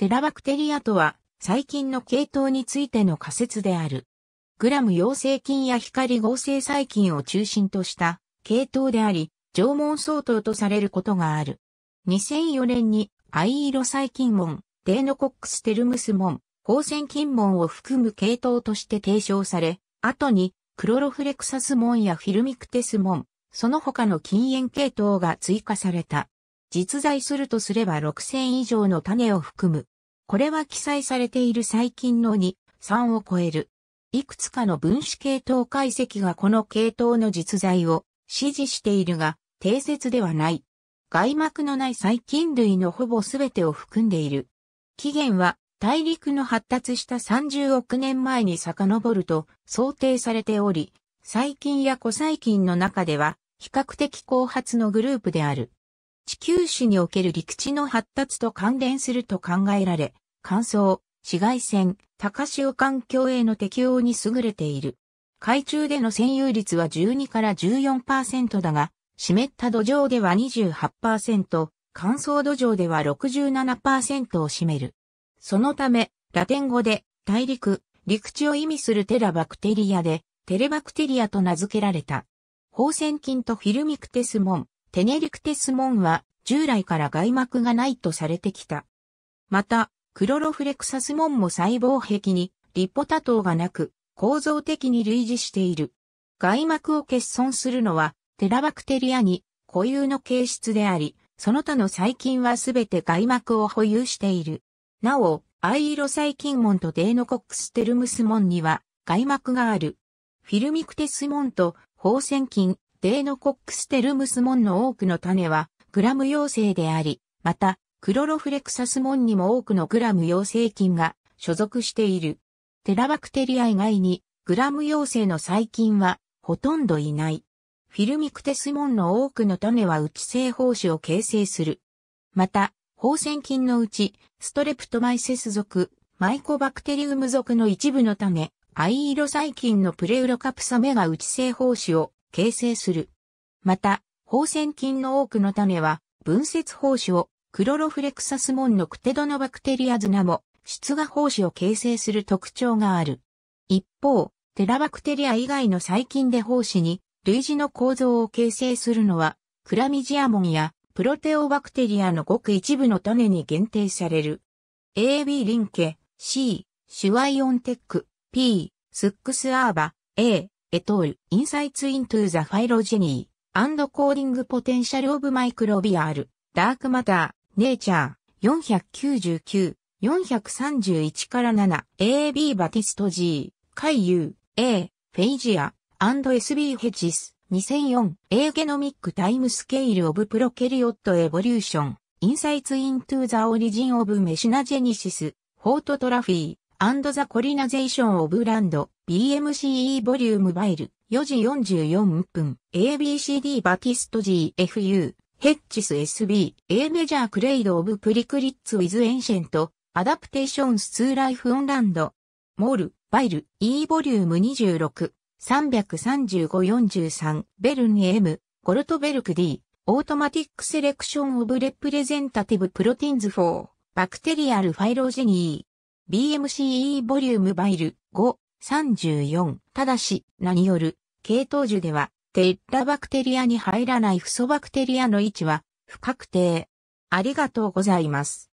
テラバクテリアとは、細菌の系統についての仮説である。グラム陽性菌や光合成細菌を中心とした系統であり、縄文相当とされることがある。2004年に、アイイロ細菌門、デーノコックステルムス門、光線菌門を含む系統として提唱され、後に、クロロフレクサス門やフィルミクテス門、その他の禁煙系統が追加された。実在するとすれば6000以上の種を含むこれは記載されている細菌の2、3を超える。いくつかの分子系統解析がこの系統の実在を指示しているが、定説ではない。外膜のない細菌類のほぼ全てを含んでいる。起源は大陸の発達した30億年前に遡ると想定されており、細菌や古細菌の中では比較的後発のグループである。地球史における陸地の発達と関連すると考えられ、乾燥、紫外線、高潮環境への適応に優れている。海中での占有率は12から14%だが、湿った土壌では28%、乾燥土壌では67%を占める。そのため、ラテン語で大陸、陸地を意味するテラバクテリアで、テレバクテリアと名付けられた。放線菌とフィルミクテスモン、テネリクテスモンは従来から外膜がないとされてきた。また、クロロフレクサスモンも細胞壁にリポタ糖がなく構造的に類似している。外膜を欠損するのはテラバクテリアに固有の形質であり、その他の細菌はすべて外膜を保有している。なお、アイロ細菌門とデーノコックステルムス門には外膜がある。フィルミクテス門と放線菌、デーノコックステルムス門の多くの種はグラム陽性であり、またクロロフレクサス門にも多くのグラム陽性菌が所属している。テラバクテリア以外にグラム陽性の細菌はほとんどいない。フィルミクテス門の多くの種は内製胞子を形成する。また、放線菌のうち、ストレプトマイセス属、マイコバクテリウム属の一部の種、藍色細菌のプレウロカプサメが内製胞子を形成する。また、放線菌の多くの種は、分節胞子をクロロフレクサス門のクテドノバクテリアズナも、出芽胞子を形成する特徴がある。一方、テラバクテリア以外の細菌で胞子に、類似の構造を形成するのは、クラミジアモンやプロテオバクテリアのごく一部の種に限定される。AB リンケ、C、シュワイオンテック、P、スックスアーバ、A、エトール、インサイツイントゥーザファイロジェニー、アンドコーディングポテンシャルオブマイクロビアール、ダークマター、ネイチャー、499-431から7、AB バティスト G、海遊、A、フェイジア、アンド &SB ヘチス、2004、A ゲノミックタイムスケールオブプロケリオットエボリューション、インサイツイントゥザオリジンオブメシナジェニシス、フォートトラフィー、アンドザコリナゼーションオブランド、BMCE ボリュームバイル、4時44分、ABCD バティスト GFU、ヘッジス SB、A メジャークレイドオブプリクリッツウィズエンシェント、アダプテーションスツーライフオンランド、モール、バイル、E ボリューム26、335-43、ベルニ M、ゴルトベルク D、オートマティックセレクションオブレプレゼンタティブプロティンズ4、バクテリアルファイロジェニー、BMCE ボリュームバイル5、34、ただし、何よる、系統樹では、テッラバクテリアに入らないフソバクテリアの位置は不確定。ありがとうございます。